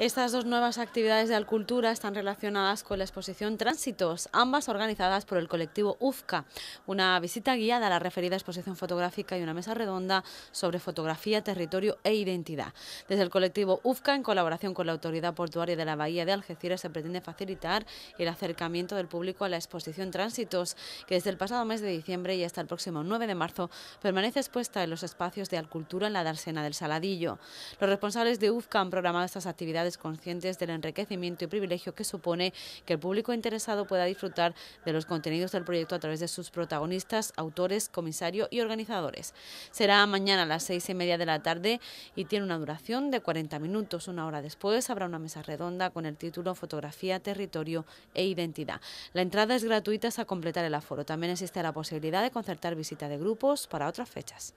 Estas dos nuevas actividades de Alcultura están relacionadas con la exposición Tránsitos, ambas organizadas por el colectivo UFCA, una visita guiada a la referida exposición fotográfica y una mesa redonda sobre fotografía, territorio e identidad. Desde el colectivo UFCA, en colaboración con la Autoridad Portuaria de la Bahía de Algeciras, se pretende facilitar el acercamiento del público a la exposición Tránsitos, que desde el pasado mes de diciembre y hasta el próximo 9 de marzo permanece expuesta en los espacios de Alcultura en la Darsena del Saladillo. Los responsables de UFCA han programado estas actividades conscientes del enriquecimiento y privilegio que supone que el público interesado pueda disfrutar de los contenidos del proyecto a través de sus protagonistas, autores, comisario y organizadores. Será mañana a las seis y media de la tarde y tiene una duración de 40 minutos. Una hora después habrá una mesa redonda con el título Fotografía, Territorio e Identidad. La entrada es gratuita hasta completar el aforo. También existe la posibilidad de concertar visita de grupos para otras fechas.